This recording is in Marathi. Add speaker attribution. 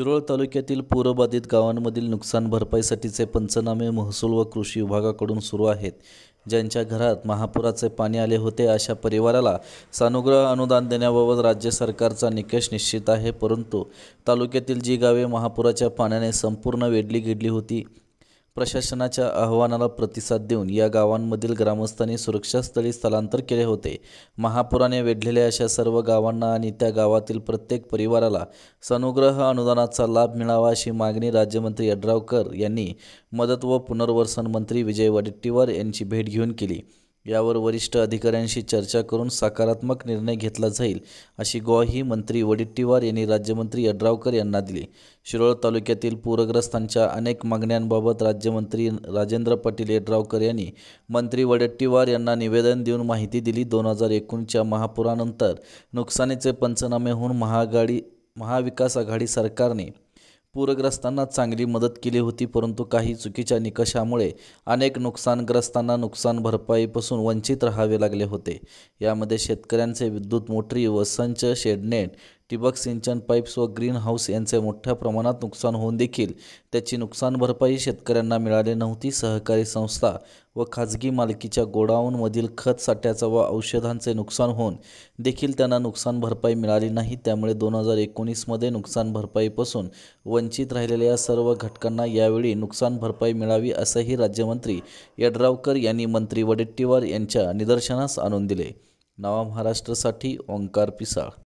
Speaker 1: शिरोळ तालुक्यातील पूरबाधित गावांमधील नुकसान भरपाईसाठीचे पंचनामे महसूल व कृषी विभागाकडून सुरू आहेत ज्यांच्या घरात महापुराचे पाणी आले होते अशा परिवाराला सानुग्रह अनुदान देण्याबाबत राज्य सरकारचा निकष निश्चित आहे परंतु तालुक्यातील जी गावे महापुराच्या पाण्याने संपूर्ण वेढली गेली होती प्रशासनाच्या अहवानाला प्रतिसाद देऊन या गावांमधील ग्रामस्थांनी सुरक्षास्थळी स्थलांतर केले होते महापुराने वेढलेल्या अशा सर्व गावांना आणि त्या गावातील प्रत्येक परिवाराला सनुग्रह अनुदानाचा लाभ मिळावा अशी मागणी राज्यमंत्री यड्रावकर यांनी मदत व पुनर्वसन मंत्री विजय वडेट्टीवार यांची भेट घेऊन केली यावर वरिष्ठ अधिकाऱ्यांशी चर्चा करून सकारात्मक निर्णय घेतला जाईल अशी ग्वाही मंत्री वडेट्टीवार यांनी राज्यमंत्री यड्रावकर यांना दिली शिरोळ तालुक्यातील पूरग्रस्तांच्या अनेक मागण्यांबाबत राज्यमंत्री राजेंद्र पाटील यड्रावकर यांनी मंत्री वडेट्टीवार यांना निवेदन देऊन माहिती दिली दोन हजार एकोणच्या महापुरानंतर नुकसानीचे पंचनामे होऊन महागाडी महाविकास आघाडी सरकारने पूरग्रस्तांना चांगली मदत केली होती परंतु काही चुकीच्या निकषामुळे अनेक नुकसानग्रस्तांना नुकसान भरपाईपासून वंचित राहावे लागले होते यामध्ये शेतकऱ्यांचे विद्युत मोटरी व संच शेडनेट ठिबक सिंचन पाईप्स व ग्रीन हाऊस यांचे मोठ्या प्रमाणात नुकसान होऊन देखील त्याची नुकसान भरपाई शेतकऱ्यांना मिळाली नव्हती सहकारी संस्था व खाजगी मालकीच्या गोडाऊनमधील खत साठ्याचं व औषधांचे नुकसान होऊन देखील त्यांना नुकसान भरपाई मिळाली नाही त्यामुळे दोन हजार एकोणीसमध्ये नुकसान भरपाईपासून वंचित राहिलेल्या सर्व घटकांना यावेळी नुकसान भरपाई मिळावी असंही राज्यमंत्री यड्रावकर यांनी मंत्री वडेट्टीवार यांच्या निदर्शनास आणून दिले नवा महाराष्ट्रासाठी ओंकार पिसाळ